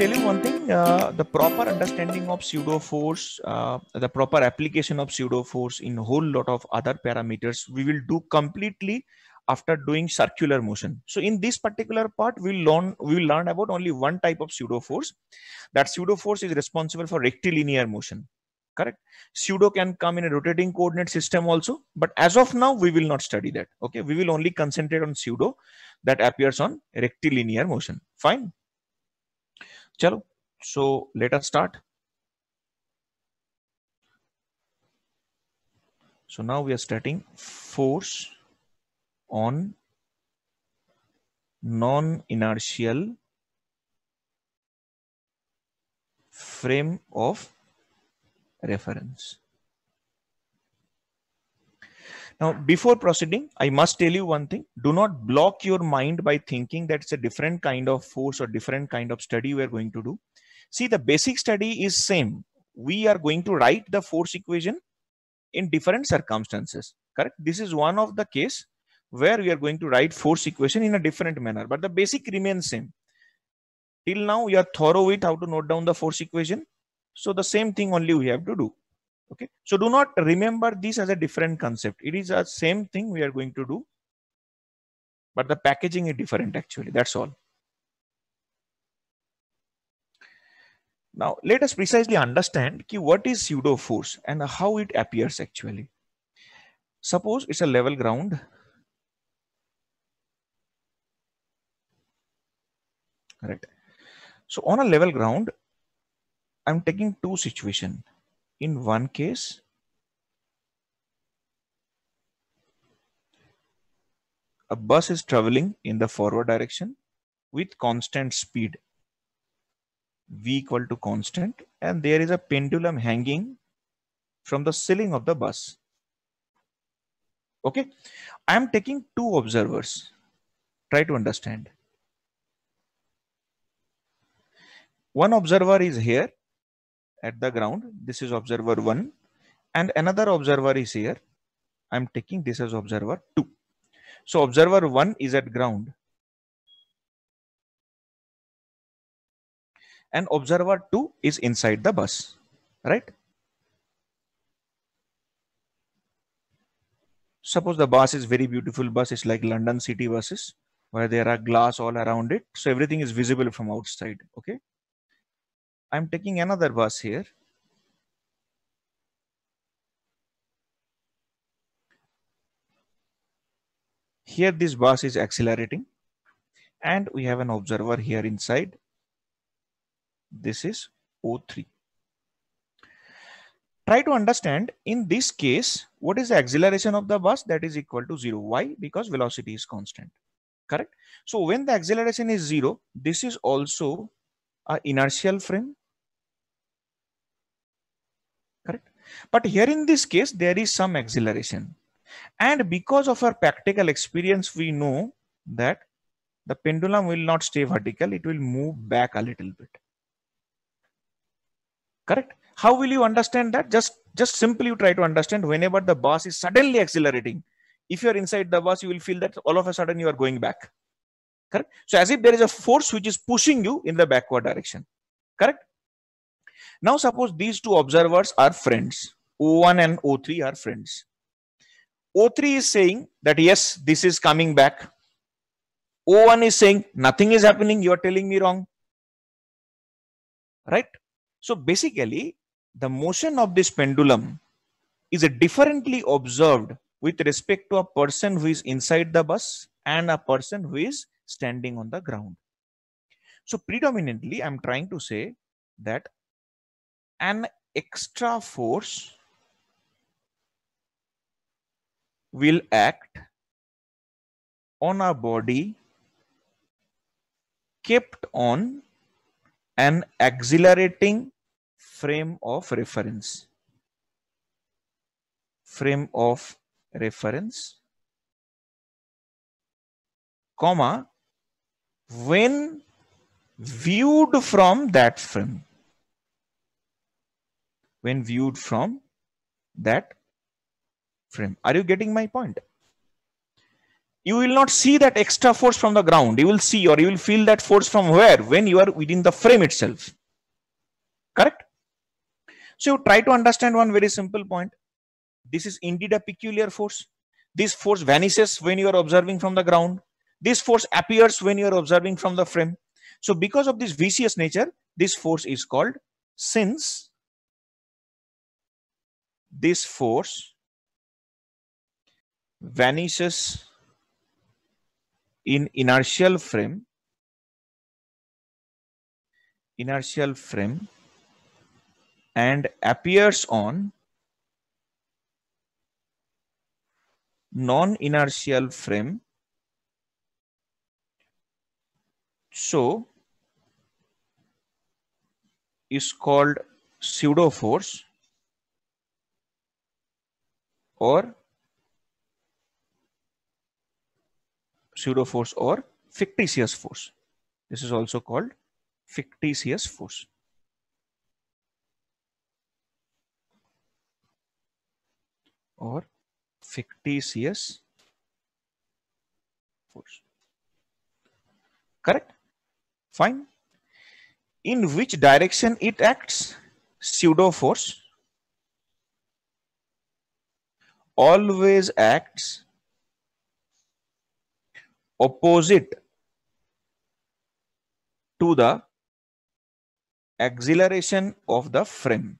tell you one thing uh, the proper understanding of pseudo force, uh, the proper application of pseudo force in whole lot of other parameters, we will do completely after doing circular motion. So in this particular part, we'll learn, we'll learn about only one type of pseudo force. That pseudo force is responsible for rectilinear motion. Correct. Pseudo can come in a rotating coordinate system also, but as of now, we will not study that. Okay. We will only concentrate on pseudo that appears on rectilinear motion. Fine so let us start so now we are starting force on non-inertial frame of reference now, before proceeding, I must tell you one thing. Do not block your mind by thinking that it's a different kind of force or different kind of study we're going to do. See, the basic study is same. We are going to write the force equation in different circumstances, correct? This is one of the case where we are going to write force equation in a different manner, but the basic remains same. Till now, we are thorough with how to note down the force equation. So the same thing only we have to do okay so do not remember this as a different concept it is the same thing we are going to do but the packaging is different actually that's all now let us precisely understand what is pseudo force and how it appears actually suppose it's a level ground right so on a level ground i'm taking two situation in one case a bus is traveling in the forward direction with constant speed v equal to constant and there is a pendulum hanging from the ceiling of the bus okay i am taking two observers try to understand one observer is here at the ground. This is observer 1 and another observer is here. I'm taking this as observer 2. So observer 1 is at ground and observer 2 is inside the bus, right? Suppose the bus is very beautiful bus. It's like London city buses where there are glass all around it. So everything is visible from outside. Okay. I'm taking another verse here. Here this bus is accelerating and we have an observer here inside. This is O3. Try to understand in this case, what is the acceleration of the bus that is equal to zero. Why? Because velocity is constant, correct? So when the acceleration is zero, this is also a inertial frame But here in this case, there is some acceleration. And because of our practical experience, we know that the pendulum will not stay vertical. It will move back a little bit. Correct? How will you understand that? Just, just simply you try to understand whenever the bus is suddenly accelerating. If you're inside the bus, you will feel that all of a sudden you are going back. Correct? So as if there is a force which is pushing you in the backward direction. Correct? Now, suppose these two observers are friends. O1 and O3 are friends. O3 is saying that yes, this is coming back. O1 is saying nothing is happening, you are telling me wrong. Right? So basically, the motion of this pendulum is differently observed with respect to a person who is inside the bus and a person who is standing on the ground. So predominantly, I'm trying to say that an extra force will act on a body kept on an accelerating frame of reference. Frame of reference, comma, when viewed from that frame when viewed from that frame. Are you getting my point? You will not see that extra force from the ground. You will see or you will feel that force from where? When you are within the frame itself. Correct? So try to understand one very simple point. This is indeed a peculiar force. This force vanishes when you are observing from the ground. This force appears when you are observing from the frame. So because of this vicious nature, this force is called since this force vanishes in inertial frame inertial frame and appears on non-inertial frame so is called pseudo force or pseudo force or fictitious force. This is also called fictitious force. Or fictitious force. Correct? Fine. In which direction it acts? Pseudo force always acts opposite to the acceleration of the frame.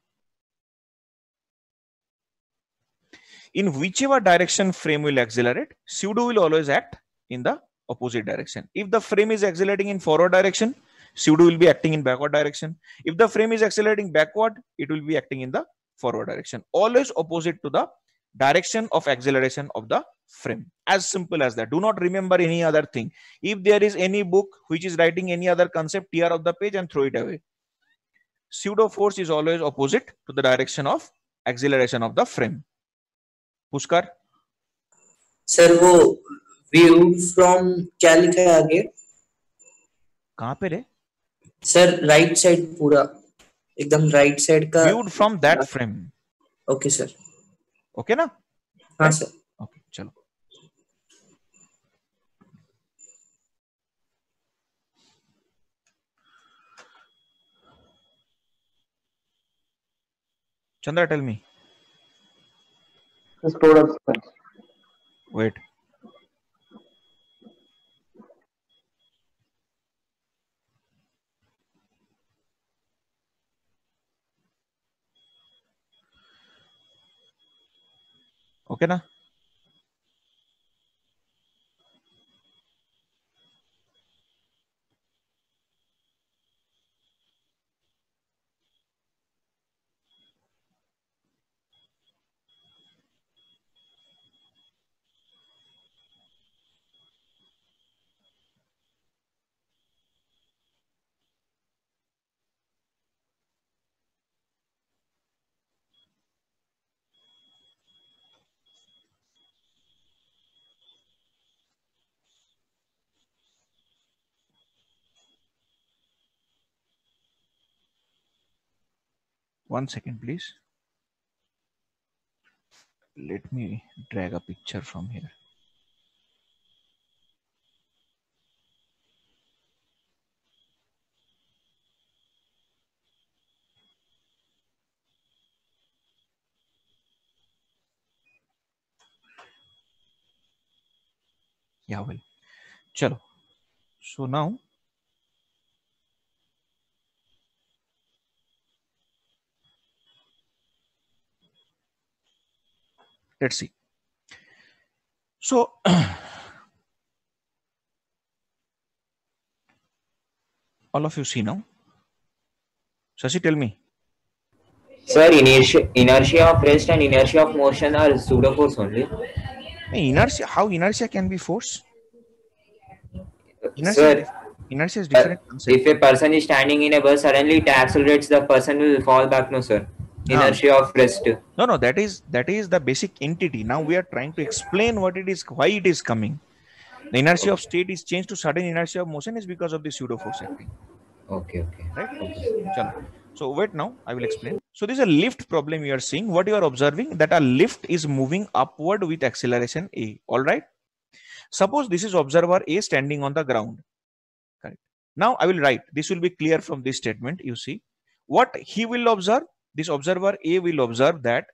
In whichever direction frame will accelerate, pseudo will always act in the opposite direction. If the frame is accelerating in forward direction, pseudo will be acting in backward direction. If the frame is accelerating backward, it will be acting in the forward direction. Always opposite to the direction of acceleration of the frame as simple as that do not remember any other thing if there is any book which is writing any other concept tear off the page and throw it away pseudo force is always opposite to the direction of acceleration of the frame pushkar sir wo view from kya likha hai aage kahan pe re sir right side pura एकदम right side का viewed from that frame okay sir okay ना हाँ sir okay चलो Chandra tell me wait Okay lah. one second please let me drag a picture from here yeah well chalo so now let's see so all of you see now Shashi tell me Sir, inertia, inertia of rest and inertia of motion are pseudo force only. Inertia, how inertia can be force? Inertia, Sir, inertia is different. Uh, if a person is standing in a bus, suddenly it accelerates, the person will fall back. No, sir. inertia of rest no no that is that is the basic entity now we are trying to explain what it is why it is coming the inertia of state is changed to sudden inertia of motion is because of the pseudo force acting okay okay right okay. so wait now i will explain so this is a lift problem you are seeing what you are observing that a lift is moving upward with acceleration a all right suppose this is observer a standing on the ground correct now i will write this will be clear from this statement you see what he will observe this observer A will observe that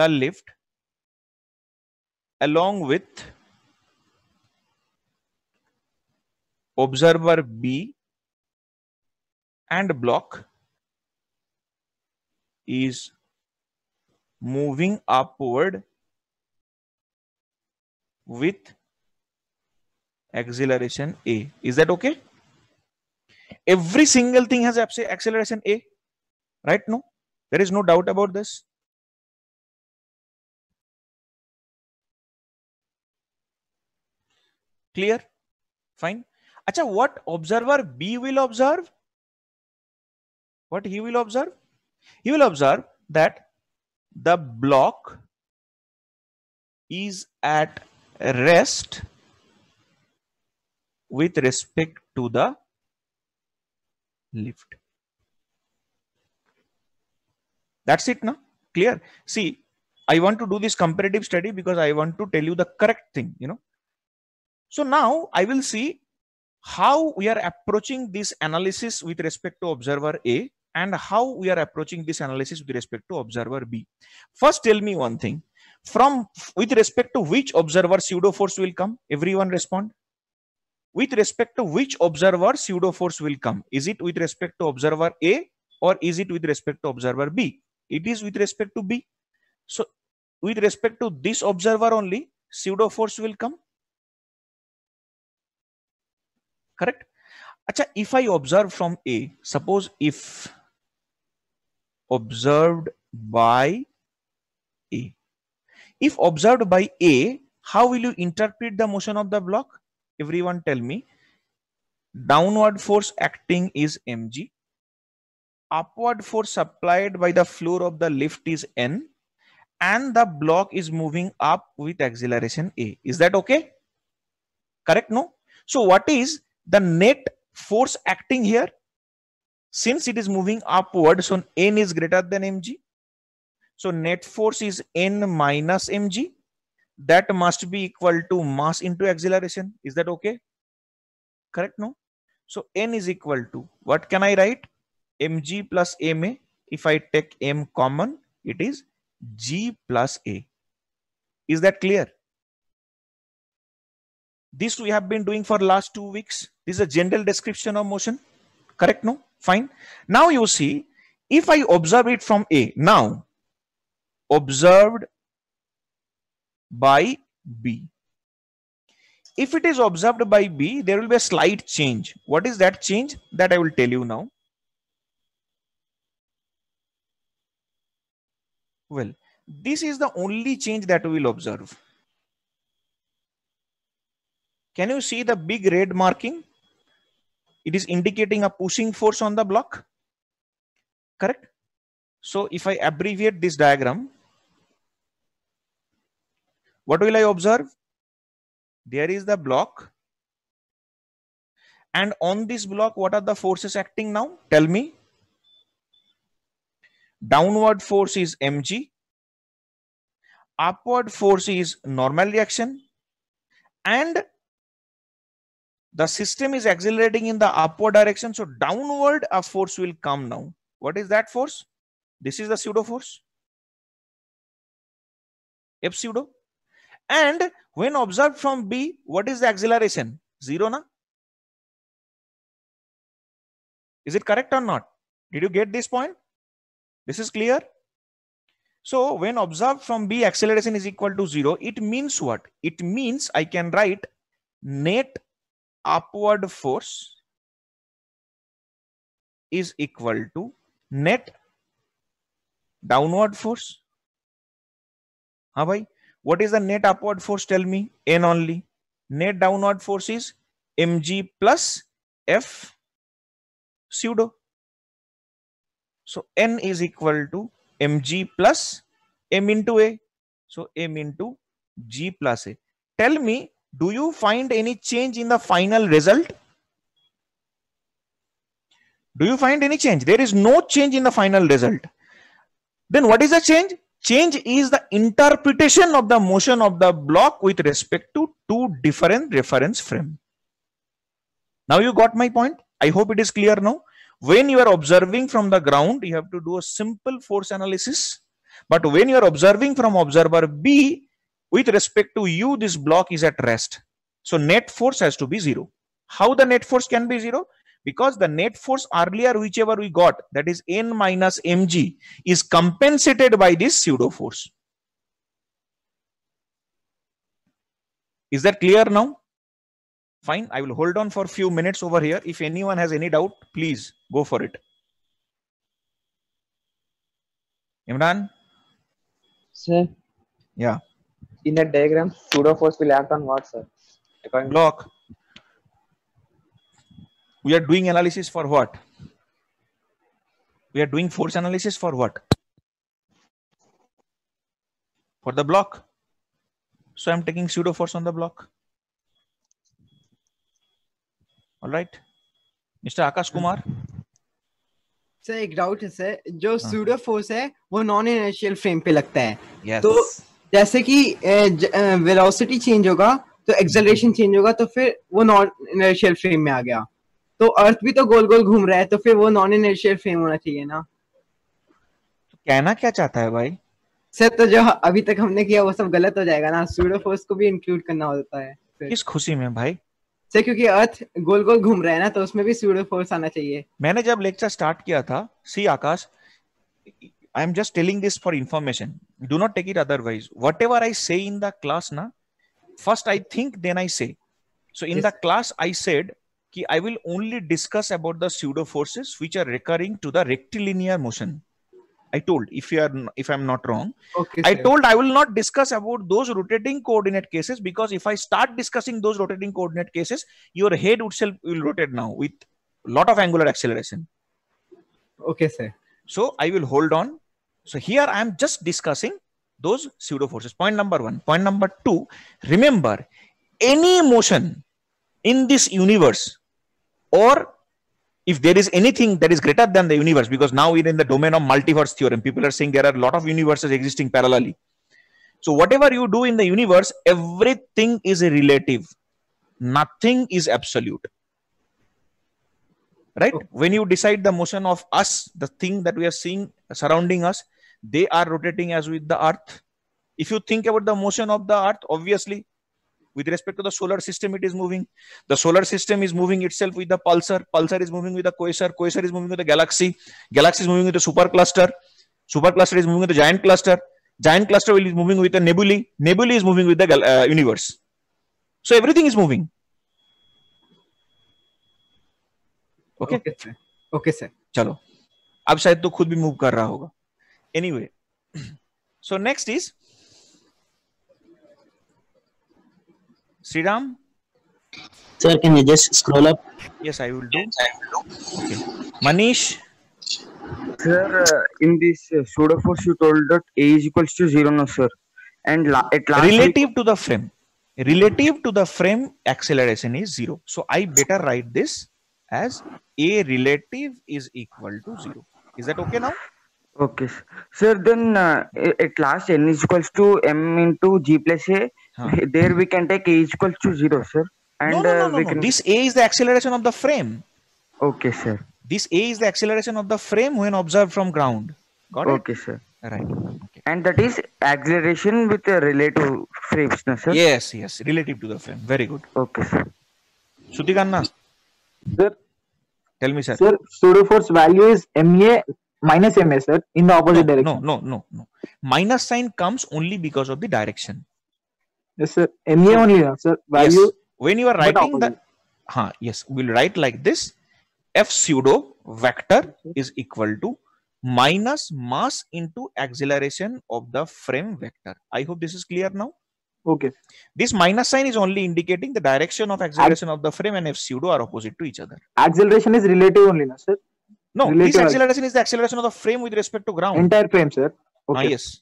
the lift along with observer B and block is moving upward with acceleration A. Is that okay? every single thing has acceleration a right no there is no doubt about this clear fine acha what observer b will observe what he will observe he will observe that the block is at rest with respect to the Lift. That's it now. Clear? See, I want to do this comparative study because I want to tell you the correct thing, you know. So now I will see how we are approaching this analysis with respect to observer A and how we are approaching this analysis with respect to observer B. First, tell me one thing. From with respect to which observer pseudo force will come? Everyone respond with respect to which observer pseudo force will come. Is it with respect to observer A or is it with respect to observer B? It is with respect to B. So with respect to this observer only, pseudo force will come. Correct? Achha, if I observe from A, suppose if observed by A. If observed by A, how will you interpret the motion of the block? everyone tell me downward force acting is mg upward force supplied by the floor of the lift is n and the block is moving up with acceleration a is that okay correct no so what is the net force acting here since it is moving upward so n is greater than mg so net force is n minus mg that must be equal to mass into acceleration. Is that okay? Correct? No. So n is equal to what can I write? mg plus ma. If I take m common, it is g plus a. Is that clear? This we have been doing for last two weeks. This is a general description of motion. Correct? No. Fine. Now you see, if I observe it from A, now observed by B. If it is observed by B, there will be a slight change. What is that change? That I will tell you now. Well, this is the only change that we will observe. Can you see the big red marking? It is indicating a pushing force on the block. Correct? So if I abbreviate this diagram, what will I observe? There is the block. And on this block, what are the forces acting now? Tell me. Downward force is mg. Upward force is normal reaction. And the system is accelerating in the upward direction. So downward a force will come now. What is that force? This is the pseudo force. F pseudo and when observed from B, what is the acceleration? Zero, na? Is it correct or not? Did you get this point? This is clear? So when observed from B, acceleration is equal to zero. It means what? It means I can write net upward force is equal to net downward force. हाँ भाई what is the net upward force? Tell me. N only. Net downward force is mg plus f pseudo. So n is equal to mg plus m into a. So m into g plus a. Tell me, do you find any change in the final result? Do you find any change? There is no change in the final result. Then what is the change? change is the interpretation of the motion of the block with respect to two different reference frame. Now you got my point. I hope it is clear now. When you are observing from the ground, you have to do a simple force analysis. But when you are observing from observer B, with respect to you, this block is at rest. So net force has to be zero. How the net force can be zero? because the net force earlier whichever we got that is n minus mg is compensated by this pseudo force is that clear now fine i will hold on for few minutes over here if anyone has any doubt please go for it imran sir yeah in that diagram pseudo force will act on what sir block we are doing analysis for what we are doing force analysis for what for the block so i am taking pseudo force on the block all right mr akash kumar sir एक doubt है sir जो pseudo force hai wo non inertial frame pe lagta hai yes. तो जैसे कि velocity change hoga to acceleration change hoga to fir wo non inertial frame mein aa gaya तो अर्थ भी तो गोल गोल घूम रहा है तो फिर वो नॉन इनर्शियल फ्रेम होना चाहिए ना तो कहना क्या चाहता है भाई सर तो जो अभी तक हमने किया वो सब गलत हो जाएगा ना सूर्य फोर्स को भी इंक्लूड करना होता है किस खुशी में भाई सर क्योंकि अर्थ गोल गोल घूम रहा है ना तो उसमें भी सूर्य फोर्स आना चाहिए मैंने जब लेक्चर स्टार्ट किया था see Akash I am just telling this for information do not take it otherwise whatever I say in the class ना first I think then I say so in the class I said कि I will only discuss about the pseudo forces which are recurring to the rectilinear motion i told if you are if i'm not wrong okay, i sir. told i will not discuss about those rotating coordinate cases because if i start discussing those rotating coordinate cases your head itself will rotate now with lot of angular acceleration okay sir so i will hold on so here i am just discussing those pseudo forces point number 1 point number 2 remember any motion in this universe or if there is anything that is greater than the universe, because now we're in the domain of multiverse theorem, people are saying there are a lot of universes existing parallelly. So whatever you do in the universe, everything is a relative. Nothing is absolute. Right? When you decide the motion of us, the thing that we are seeing surrounding us, they are rotating as with the earth. If you think about the motion of the earth, obviously with respect to the solar system it is moving the solar system is moving itself with the pulsar pulsar is moving with the quasar quasar is moving with the galaxy galaxy is moving with the supercluster supercluster is moving with the giant cluster giant cluster is moving with the nebulae nebulae is moving with the uh, universe so everything is moving okay Okay, sir. Chalo. Ab शायद to khud भी move kar raha hoga. Anyway. So next is. Sriram? Sir, can you just scroll up? Yes, I will do. Okay. Manish? Sir, uh, in this uh, pseudo force, you told that A is equals to 0, no, sir. And la- at last. Relative to the frame. Relative to the frame, acceleration is 0. So I better write this as A relative is equal to 0. Is that okay now? Okay. Sir, then uh, at last, n is equals to m into g plus a huh. there we can take a is equal to zero, sir. And no, no, no, uh, no, no. Can... this a is the acceleration of the frame. Okay, sir. This a is the acceleration of the frame when observed from ground. Got okay, it? Okay, sir. Right. Okay. And that is acceleration with a relative frames, no, sir? Yes, yes, relative to the frame. Very good. Okay, sir. Sutikanna. Sir. Tell me, sir. Sir, pseudo force value is MA minus MA, sir, in the opposite no, direction. No, no, no, no. Minus sign comes only because of the direction. Yes, sir. MA only, sir. Value. Yes. When you are writing the, huh, yes, we'll write like this. F pseudo vector is equal to minus mass into acceleration of the frame vector. I hope this is clear now. Okay. This minus sign is only indicating the direction of acceleration Ac of the frame and F pseudo are opposite to each other. Acceleration is relative only, no, sir? No, relative this acceleration is the acceleration of the frame with respect to ground. Entire frame, sir. Okay. Ah, yes.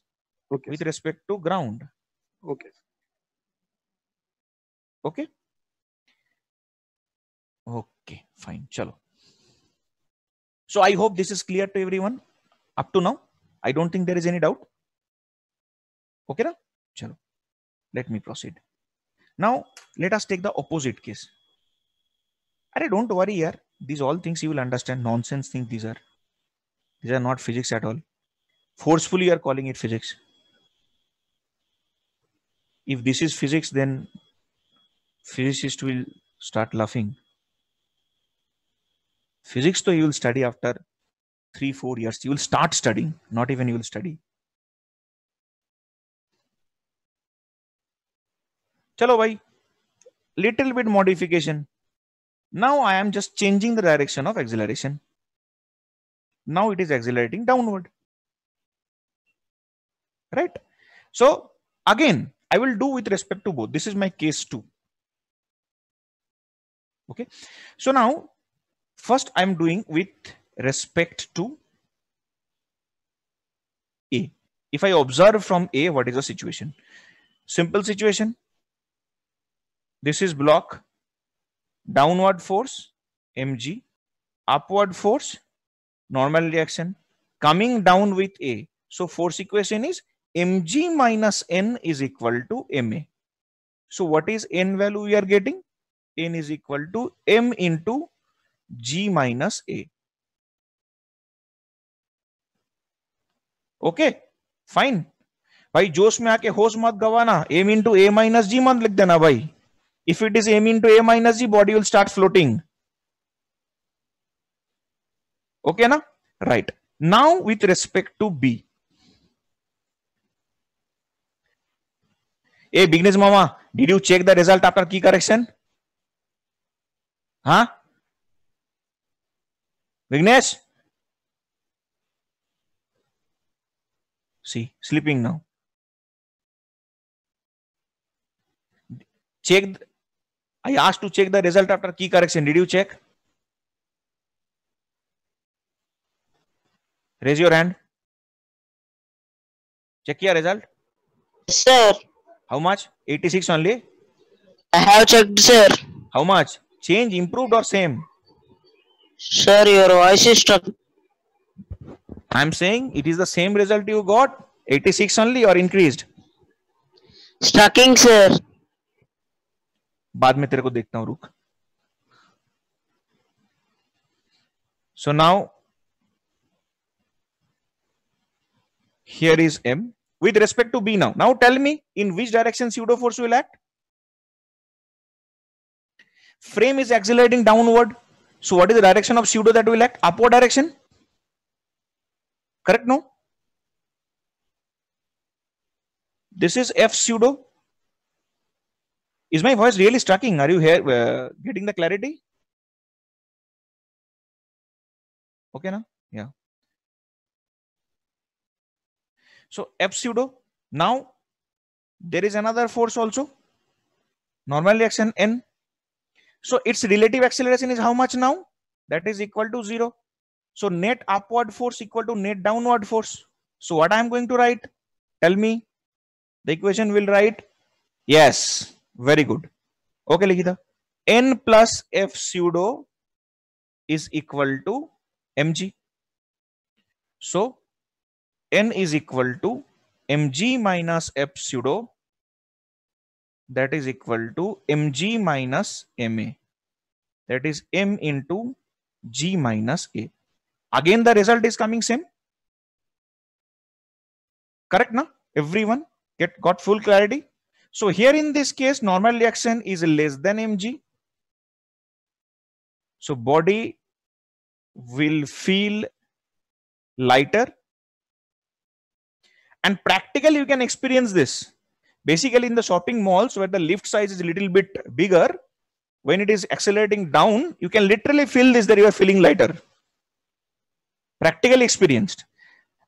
Okay. With respect to ground. Okay. Okay okay fine चलो so I hope this is clear to everyone up to now I don't think there is is any doubt okay ना चलो let me proceed now let us take the opposite case अरे don't worry यार these all things you will understand nonsense things these are these are not physics at all forcefully you are calling it physics if this is physics then physicist will start laughing. Physics, though, you will study after three, four years. You will start studying, not even you will study. Chalo bhai, little bit modification. Now I am just changing the direction of acceleration. Now it is accelerating downward. Right? So again, I will do with respect to both. This is my case two okay so now first i'm doing with respect to a if i observe from a what is the situation simple situation this is block downward force mg upward force normal reaction coming down with a so force equation is mg minus n is equal to ma so what is n value we are getting n is equal to m into g minus a. Okay fine भाई जोश में आके होश मत गवाना M into A minus G मत लिख देना भाई if it is M into A minus G body will start floating okay ना right now with respect to B A Vignesh मामा did you check the result after key correction हा Vignesh see sleeping now check I asked to check the result after key correction did you check raise your hand check किया result sir how much 86 only I have checked sir how much change improved or same sir your voice is stuck i am saying it is the same result you got 86 only or increased stucking sir baad mein tere ko dekhta hu ruk so now here is m with respect to b now now tell me in which direction pseudo force will act frame is accelerating downward. So what is the direction of pseudo that we act Upward direction. Correct? No. This is F pseudo. Is my voice really striking? Are you here uh, getting the clarity? Okay, now yeah. So F pseudo. Now there is another force also. Normal reaction N so its relative acceleration is how much now? That is equal to zero. So net upward force equal to net downward force. So what I am going to write? Tell me. The equation will write. Yes. Very good. Okay, Likhita. N plus F pseudo is equal to mg. So n is equal to mg minus F pseudo that is equal to mg minus ma that is m into g minus a again the result is coming same correct now everyone get got full clarity so here in this case normal reaction is less than mg so body will feel lighter and practically you can experience this basically in the shopping malls where the lift size is a little bit bigger when it is accelerating down you can literally feel this that you are feeling lighter practically experienced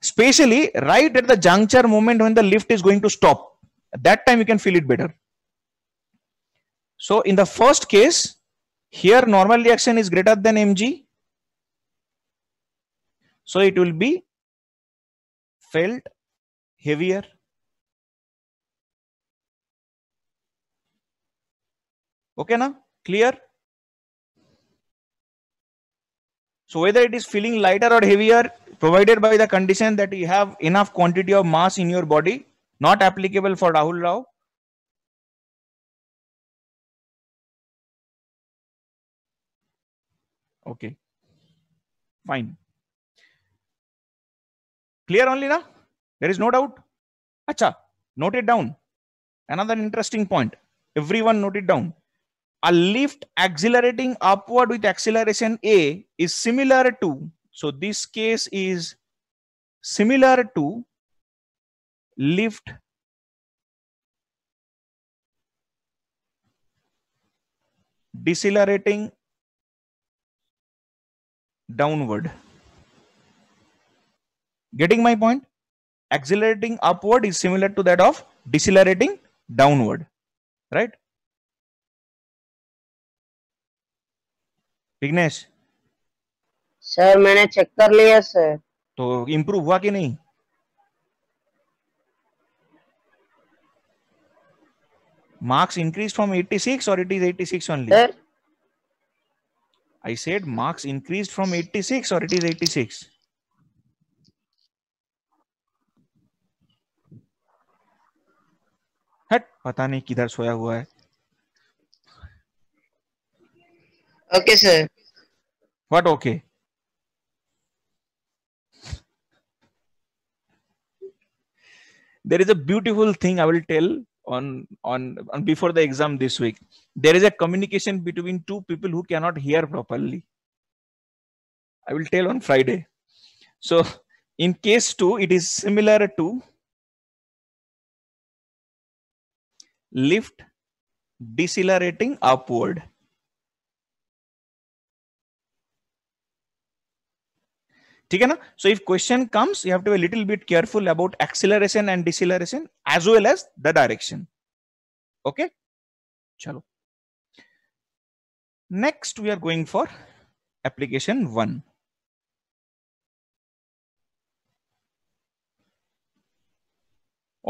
especially right at the juncture moment when the lift is going to stop at that time you can feel it better so in the first case here normal reaction is greater than mg so it will be felt heavier okay na clear so whether it is feeling lighter or heavier provided by the condition that you have enough quantity of mass in your body not applicable for rahul rao okay fine clear only now there is no doubt acha note it down another interesting point everyone note it down a lift accelerating upward with acceleration a is similar to so this case is similar to lift decelerating downward getting my point accelerating upward is similar to that of decelerating downward right Vignesh sir मैंने check कर लिया sir तो improve हुआ कि नहीं marks increase from 86 और it is 86 only I said marks increase from 86 और it is 86 हट पता नहीं किधर सोया हुआ है Okay, sir. What okay? there is a beautiful thing I will tell on, on on before the exam this week. There is a communication between two people who cannot hear properly. I will tell on Friday. So in case two, it is similar to lift decelerating upward. ठीक है ना so if question comes you have to be little bit careful about acceleration and deceleration as well as the direction okay चलो next we are going for application 1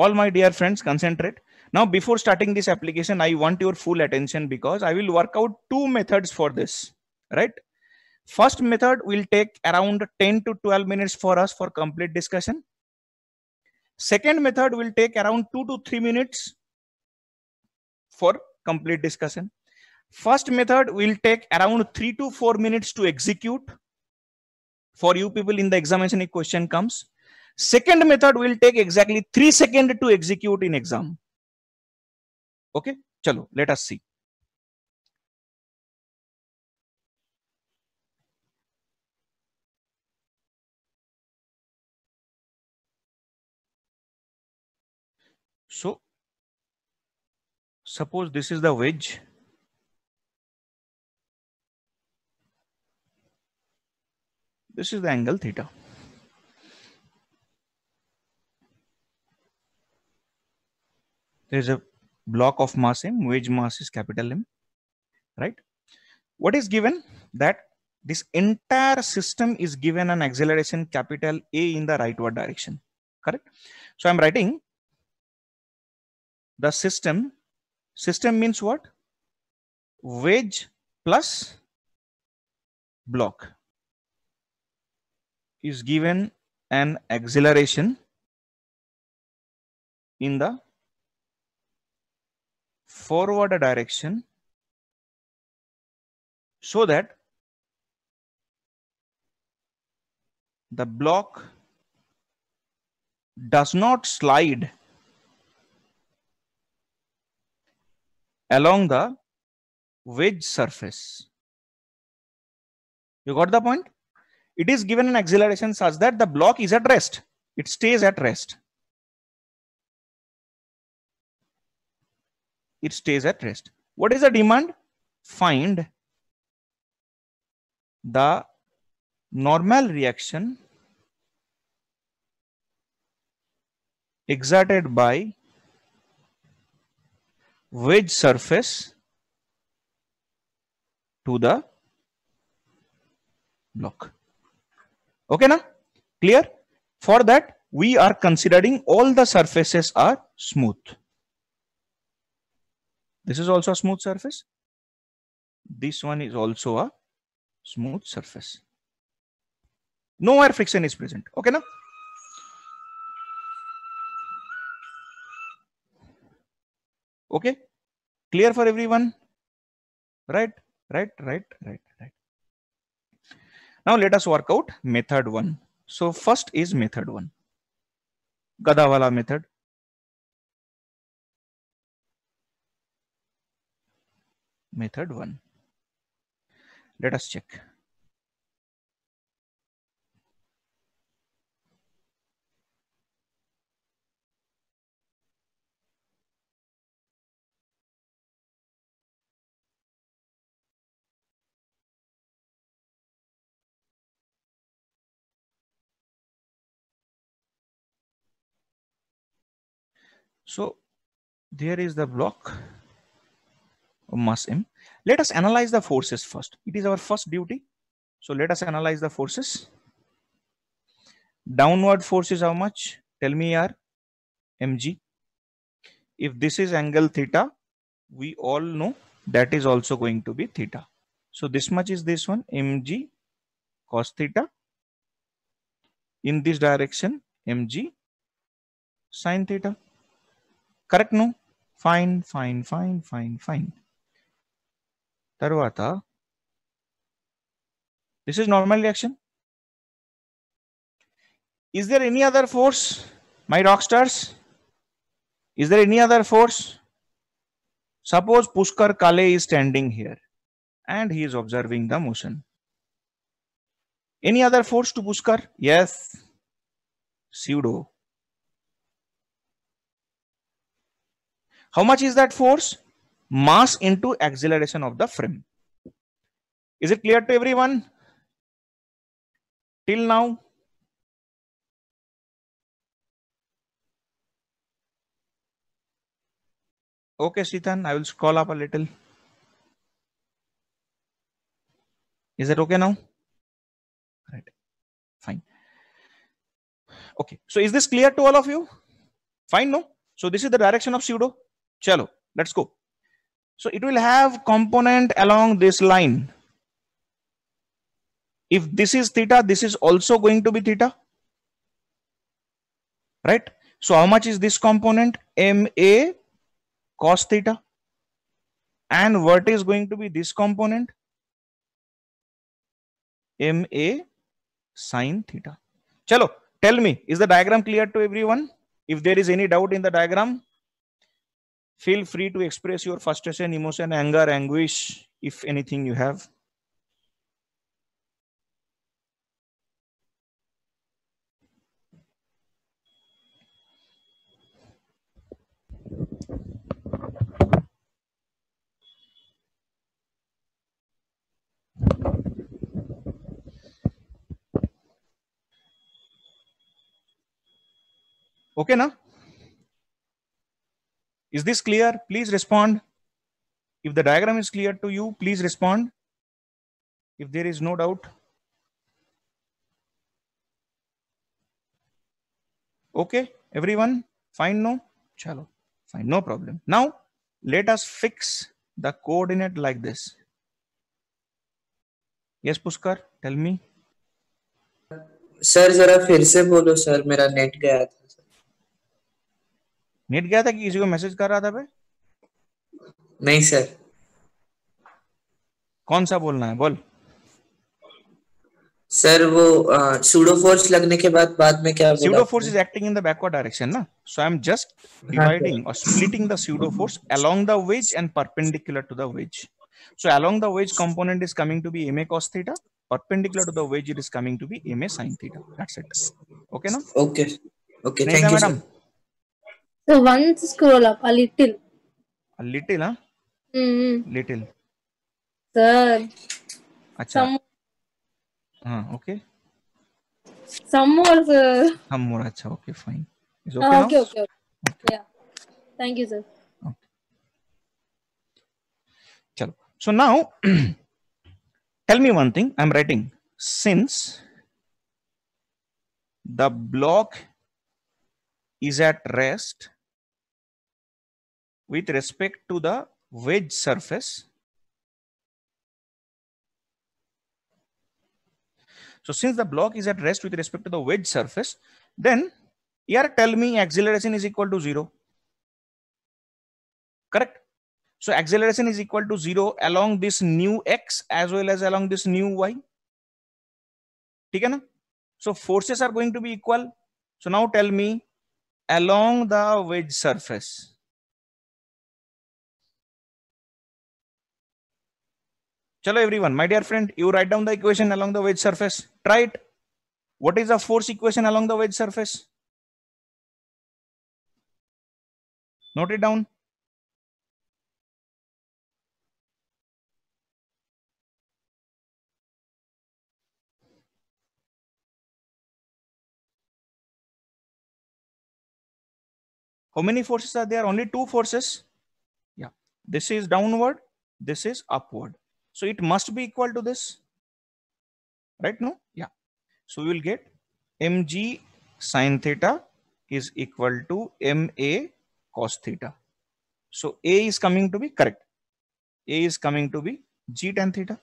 all my dear friends concentrate now before starting this application i want your full attention because i will work out two methods for this right First method will take around 10 to 12 minutes for us for complete discussion. Second method will take around 2 to 3 minutes for complete discussion. First method will take around 3 to 4 minutes to execute for you people in the examination if question comes. Second method will take exactly 3 seconds to execute in exam. Okay, chalo, let us see. So suppose this is the wedge. This is the angle theta. There is a block of mass M, wedge mass is capital M, right? What is given? That this entire system is given an acceleration capital A in the rightward direction, correct? So I'm writing the system. System means what? Wedge plus block is given an acceleration in the forward direction so that the block does not slide along the wedge surface. You got the point? It is given an acceleration such that the block is at rest. It stays at rest. It stays at rest. What is the demand? Find the normal reaction exerted by wedge surface to the block. Okay, now clear? For that, we are considering all the surfaces are smooth. This is also a smooth surface. This one is also a smooth surface. No air friction is present. Okay, now okay clear for everyone right right right right right now let us work out method one so first is method one gadavala method method one let us check So there is the block mass m. Let us analyze the forces first. It is our first duty. So let us analyze the forces. Downward forces how much? Tell me are mg. If this is angle theta, we all know that is also going to be theta. So this much is this one mg cos theta. In this direction mg sin theta. Correct ను fine fine fine fine fine తర్వాత this is normal reaction is there any other force my rock stars is there any other force suppose pushkar kale is standing here and he is observing the motion any other force to pushkar yes pseudo How much is that force? Mass into acceleration of the frame. Is it clear to everyone? Till now? Okay, Sitan, I will scroll up a little. Is that okay now? Right. Fine. Okay. So is this clear to all of you? Fine, no? So this is the direction of pseudo chalo let's go so it will have component along this line if this is theta this is also going to be theta right so how much is this component ma cos theta and what is going to be this component ma sine theta chalo tell me is the diagram clear to everyone if there is any doubt in the diagram Feel free to express your frustration, emotion, anger, anguish, if anything you have. okay na is this clear? Please respond. If the diagram is clear to you, please respond. If there is no doubt. Okay, everyone, fine, no? Chalo, fine, no problem. Now, let us fix the coordinate like this. Yes, Pushkar, tell me. Sir, जरा फिर से बोलो sir मेरा net गया net गया था कि किसी को मैसेज कर रहा था भाई नहीं सर कौन सा बोलना है बोल सर वो सूडो फोर्स लगने के बाद बाद में क्या pseudo force is acting in the backward direction ना so I am just dividing और splitting the pseudo force along the wedge and perpendicular to the wedge so along the wedge component is coming to be M A cos theta perpendicular to the wedge it is coming to be M A sin theta that's it okay ना okay okay thank you madam So once scroll up a little. A little, huh? Mm-hmm. Little. Sir. Acha. Some... Huh, ah, okay. Some more, sir. Some more, acha. Okay, fine. Is okay, uh, okay, okay, okay, okay. Yeah. Thank you, sir. Okay. Chalo. So now, tell me one thing. I'm writing. Since the block is at rest with respect to the wedge surface. So since the block is at rest with respect to the wedge surface, then here tell me acceleration is equal to zero. Correct. So acceleration is equal to zero along this new X as well as along this new Y. So forces are going to be equal. So now tell me along the wedge surface. Chalo everyone, my dear friend, you write down the equation along the wedge surface. Try it. What is the force equation along the wedge surface? Note it down. How many forces are there? Only two forces. Yeah, this is downward, this is upward. So it must be equal to this, right? No, yeah. So we will get mg sine theta is equal to ma cos theta. So a is coming to be correct. a is coming to be g tan theta.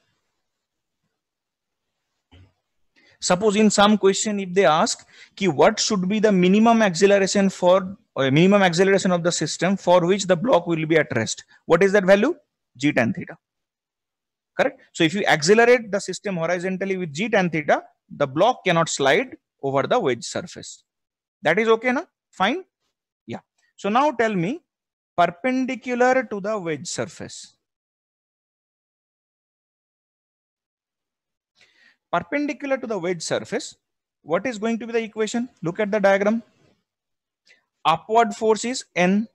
Suppose in some question, if they ask ki what should be the minimum acceleration for uh, minimum acceleration of the system for which the block will be at rest. What is that value? G tan theta. Correct. So if you accelerate the system horizontally with G tan theta, the block cannot slide over the wedge surface. That is okay, na? Fine. Yeah. So now tell me perpendicular to the wedge surface. perpendicular to the wedge surface, what is going to be the equation? Look at the diagram. Upward force is N,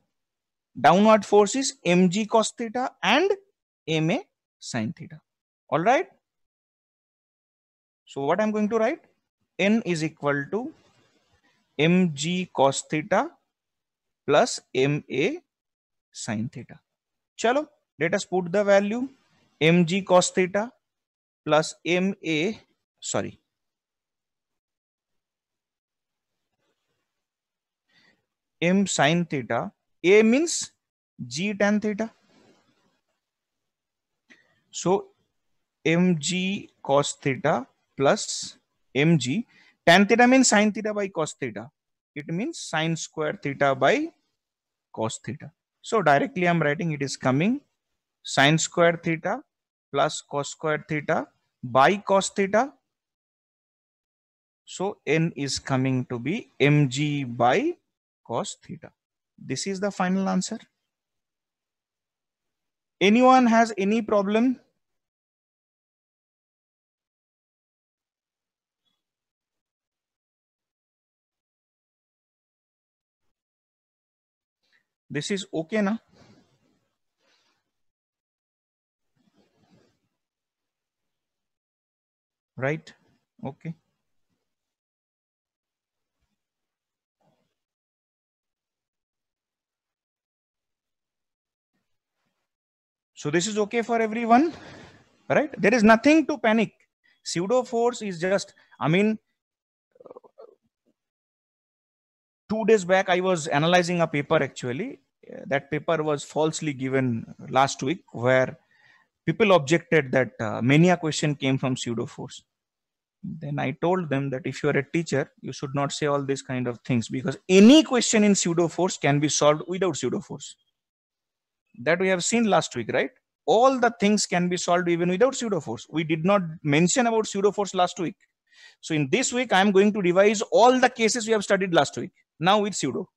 downward force is mg cos theta and ma sin theta. All right. So what I'm going to write? N is equal to mg cos theta plus ma sin theta. Chalo, let us put the value mg cos theta plus M A sorry M sine theta A means G tan theta so M G cos theta plus M G tan theta means sine theta by cos theta it means sine square theta by cos theta. So directly I'm writing it is coming sine square theta plus cos square theta by cos theta. So n is coming to be mg by cos theta. This is the final answer. Anyone has any problem? This is okay now. right okay so this is okay for everyone right there is nothing to panic pseudo force is just i mean two days back i was analyzing a paper actually that paper was falsely given last week where people objected that uh, a question came from pseudo force then i told them that if you are a teacher you should not say all these kind of things because any question in pseudo force can be solved without pseudo force that we have seen last week right all the things can be solved even without pseudo force we did not mention about pseudo force last week so in this week i am going to revise all the cases we have studied last week now with pseudo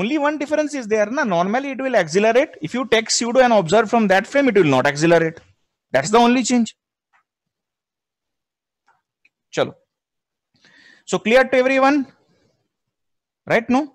only one difference is there na normally it will accelerate if you take pseudo and observe from that frame it will not accelerate that's the only change chalo so clear to everyone right now